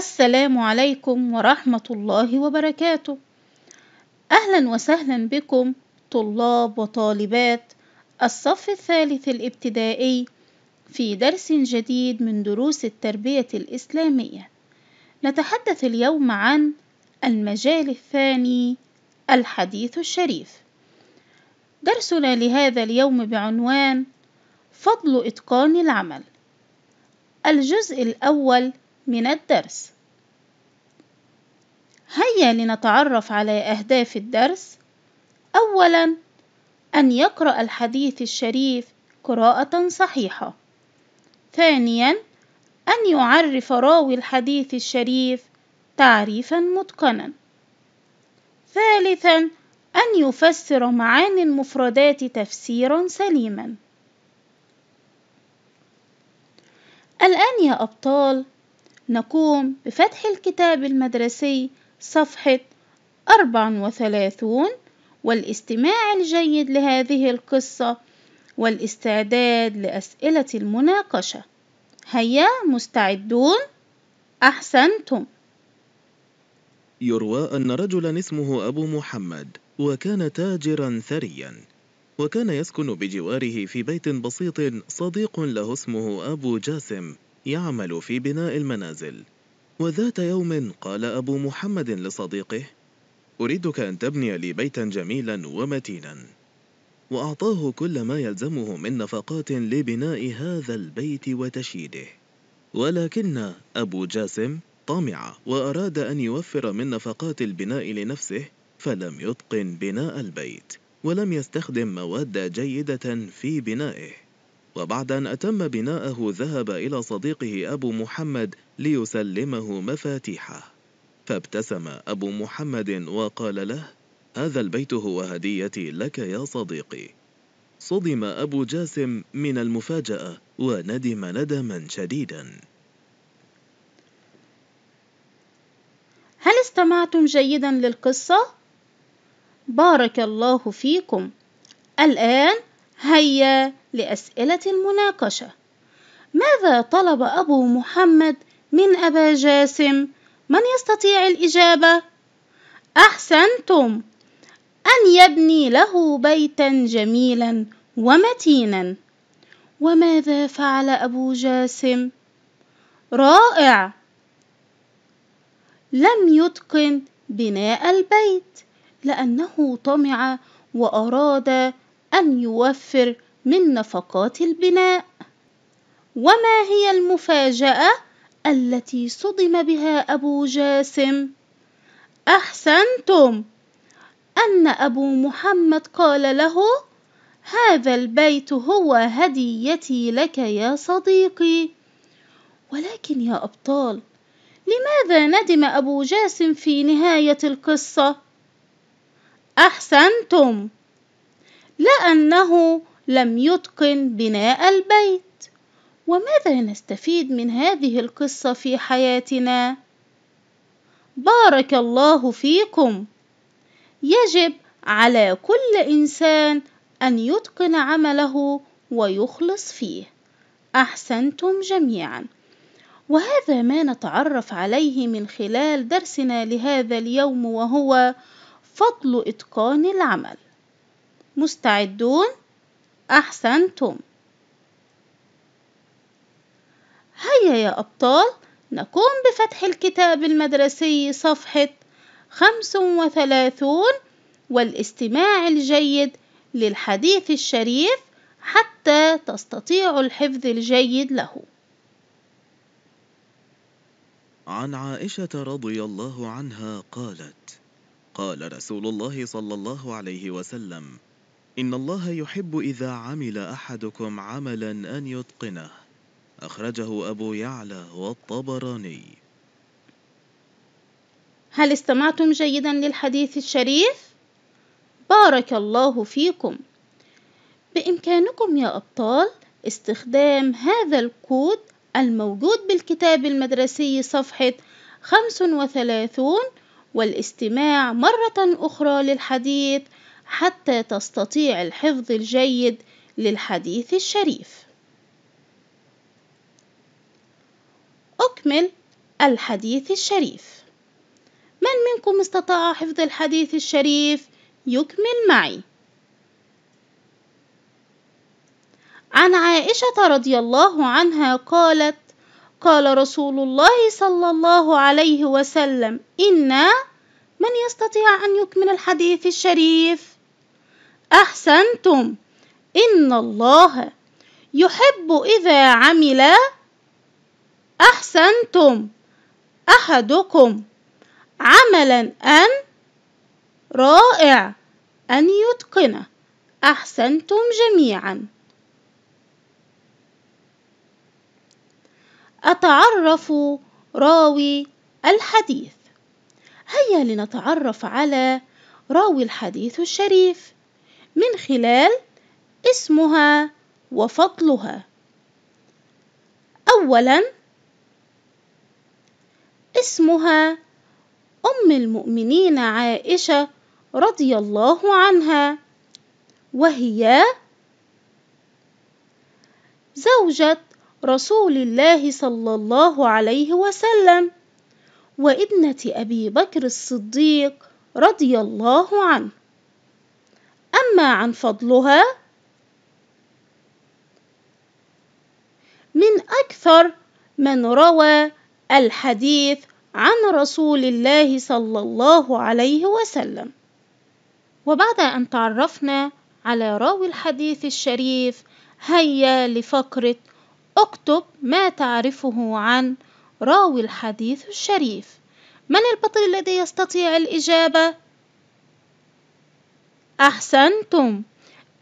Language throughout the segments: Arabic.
السلام عليكم ورحمة الله وبركاته أهلا وسهلا بكم طلاب وطالبات الصف الثالث الابتدائي في درس جديد من دروس التربية الإسلامية نتحدث اليوم عن المجال الثاني الحديث الشريف درسنا لهذا اليوم بعنوان فضل إتقان العمل الجزء الأول من الدرس هيا لنتعرف على أهداف الدرس أولاً أن يقرأ الحديث الشريف قراءة صحيحة ثانياً أن يعرف راوي الحديث الشريف تعريفا متقنا ثالثا أن يفسر معاني المفردات تفسيرا سليما الآن يا أبطال نقوم بفتح الكتاب المدرسي صفحة 34 والاستماع الجيد لهذه القصة والاستعداد لأسئلة المناقشة هيا مستعدون؟ أحسنتم يروى أن رجلا اسمه أبو محمد وكان تاجرا ثريا وكان يسكن بجواره في بيت بسيط صديق له اسمه أبو جاسم يعمل في بناء المنازل وذات يوم قال أبو محمد لصديقه أريدك أن تبني لي بيتا جميلا ومتينا وأعطاه كل ما يلزمه من نفقات لبناء هذا البيت وتشييده ولكن أبو جاسم طمع وأراد أن يوفر من نفقات البناء لنفسه فلم يتقن بناء البيت ولم يستخدم مواد جيدة في بنائه وبعد أن أتم بناءه ذهب إلى صديقه أبو محمد ليسلمه مفاتيحه فابتسم أبو محمد وقال له هذا البيت هو هديتي لك يا صديقي صدم أبو جاسم من المفاجأة وندم ندما شديدا هل استمعتم جيدا للقصة؟ بارك الله فيكم الآن هيا لأسئلة المناقشة ماذا طلب أبو محمد من أبا جاسم؟ من يستطيع الإجابة؟ أحسنتم أن يبني له بيتا جميلا ومتينا وماذا فعل أبو جاسم؟ رائع لم يتقن بناء البيت لأنه طمع وأراد أن يوفر من نفقات البناء وما هي المفاجأة التي صدم بها أبو جاسم أحسنتم أن أبو محمد قال له هذا البيت هو هديتي لك يا صديقي ولكن يا أبطال لماذا ندم أبو جاسم في نهاية القصة؟ أحسنتم لأنه لم يتقن بناء البيت وماذا نستفيد من هذه القصة في حياتنا؟ بارك الله فيكم يجب على كل إنسان أن يتقن عمله ويخلص فيه أحسنتم جميعا وهذا ما نتعرف عليه من خلال درسنا لهذا اليوم وهو فضل إتقان العمل مستعدون؟ أحسنتم هيا يا أبطال نقوم بفتح الكتاب المدرسي صفحة 35 والاستماع الجيد للحديث الشريف حتى تستطيعوا الحفظ الجيد له عن عائشة رضي الله عنها قالت قال رسول الله صلى الله عليه وسلم إن الله يحب إذا عمل أحدكم عملا أن يتقنه أخرجه أبو يعلى والطبراني هل استمعتم جيدا للحديث الشريف؟ بارك الله فيكم بإمكانكم يا أبطال استخدام هذا الكود الموجود بالكتاب المدرسي صفحة 35 والاستماع مرة أخرى للحديث حتى تستطيع الحفظ الجيد للحديث الشريف أكمل الحديث الشريف من منكم استطاع حفظ الحديث الشريف يكمل معي عن عائشة رضي الله عنها قالت قال رسول الله صلى الله عليه وسلم إنا من يستطيع أن يكمل الحديث الشريف أحسنتم إن الله يحب إذا عمل أحسنتم أحدكم عملا أن رائع أن يتقنه أحسنتم جميعا أتعرف راوي الحديث هيا لنتعرف على راوي الحديث الشريف من خلال اسمها وفضلها أولا اسمها أم المؤمنين عائشة رضي الله عنها وهي زوجة رسول الله صلى الله عليه وسلم وابنة أبي بكر الصديق رضي الله عنه عن فضلها من أكثر من روى الحديث عن رسول الله صلى الله عليه وسلم وبعد أن تعرفنا على راوي الحديث الشريف هيا لفقرة اكتب ما تعرفه عن راوي الحديث الشريف من البطل الذي يستطيع الإجابة؟ أحسنتم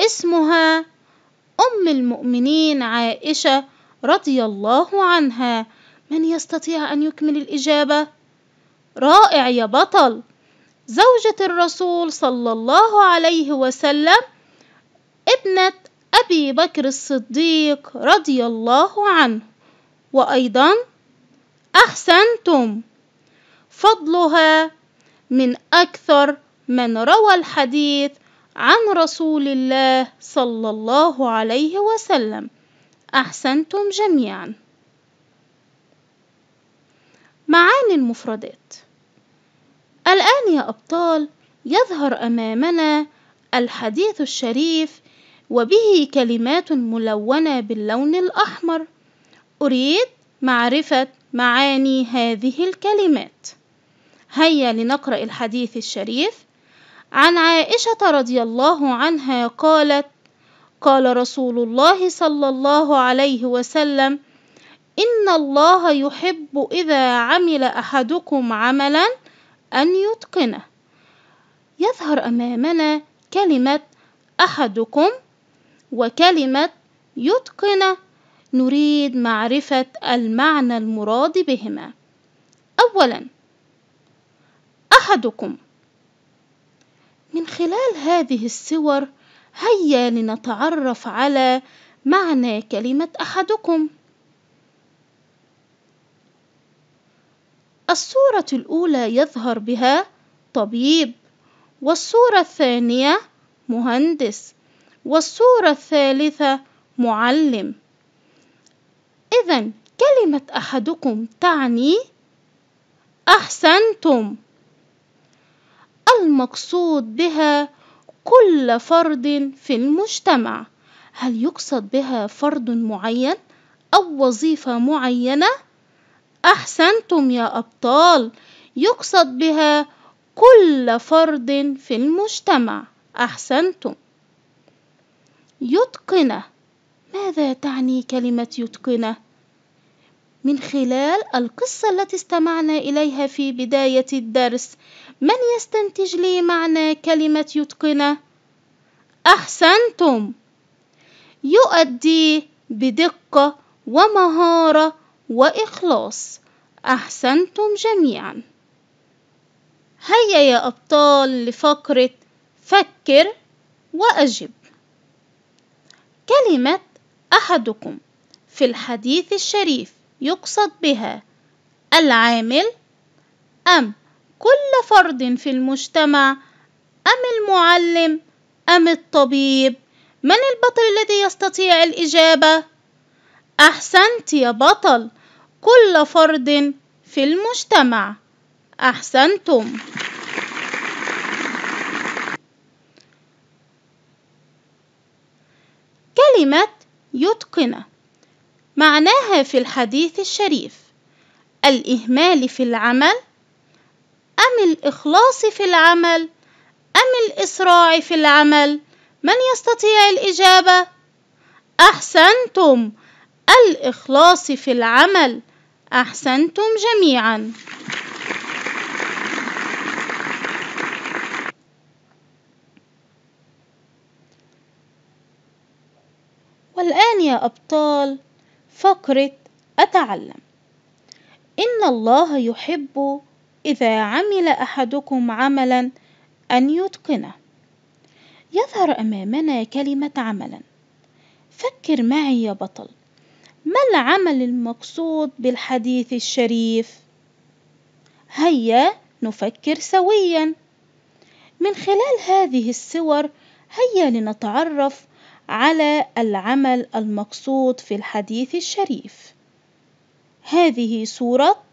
اسمها أم المؤمنين عائشة رضي الله عنها من يستطيع أن يكمل الإجابة؟ رائع يا بطل زوجة الرسول صلى الله عليه وسلم ابنة أبي بكر الصديق رضي الله عنه وأيضا أحسنتم فضلها من أكثر من روى الحديث عن رسول الله صلى الله عليه وسلم أحسنتم جميعا معاني المفردات الآن يا أبطال يظهر أمامنا الحديث الشريف وبه كلمات ملونة باللون الأحمر أريد معرفة معاني هذه الكلمات هيا لنقرأ الحديث الشريف عن عائشة رضي الله عنها قالت قال رسول الله صلى الله عليه وسلم إن الله يحب إذا عمل أحدكم عملا أن يتقنه يظهر أمامنا كلمة أحدكم وكلمة يتقن نريد معرفة المعنى المراد بهما أولا أحدكم من خلال هذه الصور هيا لنتعرف على معنى كلمة أحدكم الصورة الأولى يظهر بها طبيب والصورة الثانية مهندس والصورة الثالثة معلم إذا كلمة أحدكم تعني أحسنتم المقصود بها كل فرد في المجتمع هل يقصد بها فرد معين أو وظيفة معينة؟ أحسنتم يا أبطال يقصد بها كل فرد في المجتمع أحسنتم يتقنه ماذا تعني كلمة يتقنه؟ من خلال القصة التي استمعنا إليها في بداية الدرس من يستنتج لي معنى كلمة يتقن؟ أحسنتم يؤديه بدقة ومهارة وإخلاص أحسنتم جميعا هيا يا أبطال لفقرة فكر وأجب كلمة أحدكم في الحديث الشريف يقصد بها العامل أم كل فرد في المجتمع أم المعلم أم الطبيب من البطل الذي يستطيع الإجابة؟ أحسنت يا بطل كل فرد في المجتمع أحسنتم كلمة يتقن معناها في الحديث الشريف الإهمال في العمل أم الإخلاص في العمل أم الإسراع في العمل من يستطيع الإجابة أحسنتم الإخلاص في العمل أحسنتم جميعا والآن يا أبطال فقرة أتعلم إن الله يحب إذا عمل أحدكم عملا أن يتقنه يظهر أمامنا كلمة عملا فكر معي يا بطل ما العمل المقصود بالحديث الشريف هيا نفكر سويا من خلال هذه الصور هيا لنتعرف على العمل المقصود في الحديث الشريف هذه صوره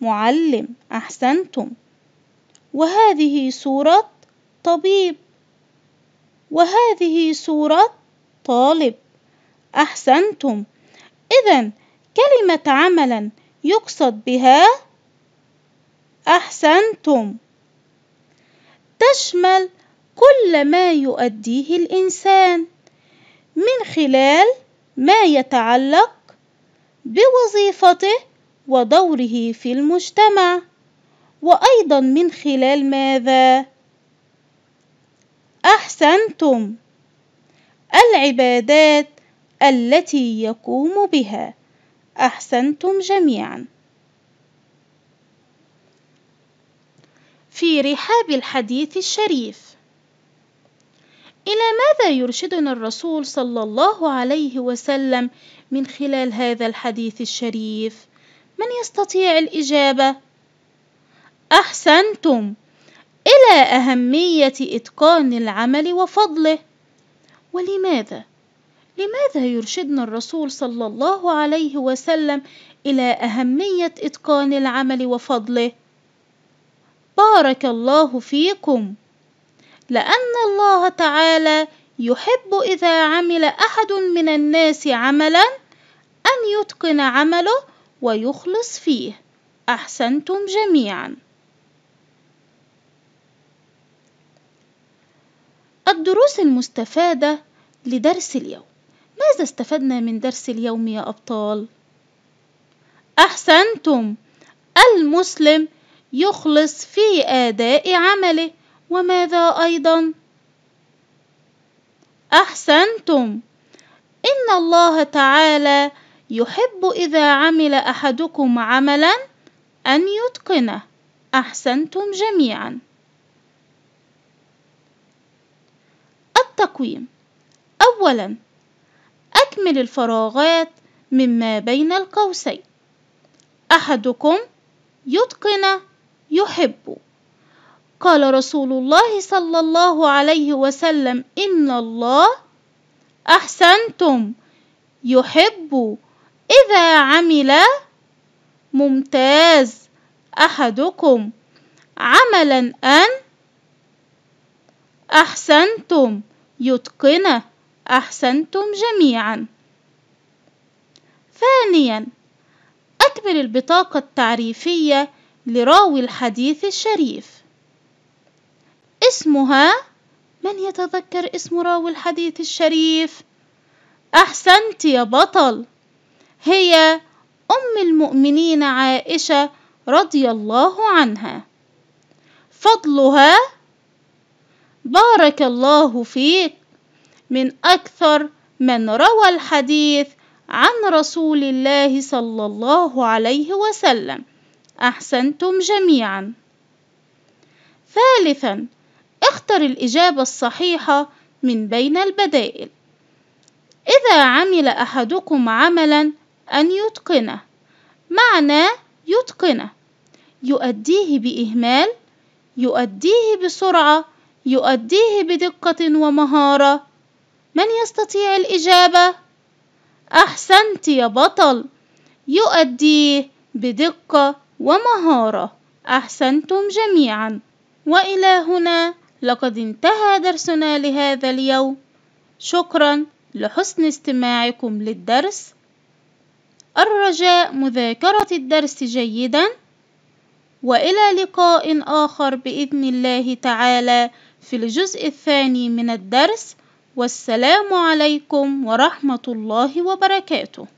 معلم أحسنتم وهذه صورة طبيب وهذه صورة طالب أحسنتم إذا كلمة عملا يقصد بها أحسنتم تشمل كل ما يؤديه الإنسان من خلال ما يتعلق بوظيفته ودوره في المجتمع وايضا من خلال ماذا احسنتم العبادات التي يقوم بها احسنتم جميعا في رحاب الحديث الشريف الى ماذا يرشدنا الرسول صلى الله عليه وسلم من خلال هذا الحديث الشريف من يستطيع الإجابة؟ أحسنتم إلى أهمية إتقان العمل وفضله ولماذا؟ لماذا يرشدنا الرسول صلى الله عليه وسلم إلى أهمية إتقان العمل وفضله؟ بارك الله فيكم لأن الله تعالى يحب إذا عمل أحد من الناس عملاً أن يتقن عمله ويخلص فيه أحسنتم جميعا الدروس المستفادة لدرس اليوم ماذا استفدنا من درس اليوم يا أبطال؟ أحسنتم المسلم يخلص في أداء عمله وماذا أيضا؟ أحسنتم إن الله تعالى يحب إذا عمل أحدكم عملا أن يتقنه أحسنتم جميعا التقويم أولا أكمل الفراغات مما بين القوسين أحدكم يتقن يحب قال رسول الله صلى الله عليه وسلم إن الله أحسنتم يحب إذا عمل ممتاز أحدكم عملا أن أحسنتم يتقنه أحسنتم جميعا ثانيا أكبر البطاقة التعريفية لراوي الحديث الشريف اسمها من يتذكر اسم راوي الحديث الشريف أحسنت يا بطل هي أم المؤمنين عائشة رضي الله عنها فضلها بارك الله فيك من أكثر من روى الحديث عن رسول الله صلى الله عليه وسلم أحسنتم جميعا ثالثا اختر الإجابة الصحيحة من بين البدائل إذا عمل أحدكم عملا أن يتقنه معنى يتقنه يؤديه بإهمال يؤديه بسرعة يؤديه بدقة ومهارة من يستطيع الإجابة؟ أحسنت يا بطل يؤديه بدقة ومهارة أحسنتم جميعا وإلى هنا لقد انتهى درسنا لهذا اليوم شكرا لحسن استماعكم للدرس الرجاء مذاكرة الدرس جيداً وإلى لقاء آخر بإذن الله تعالى في الجزء الثاني من الدرس والسلام عليكم ورحمة الله وبركاته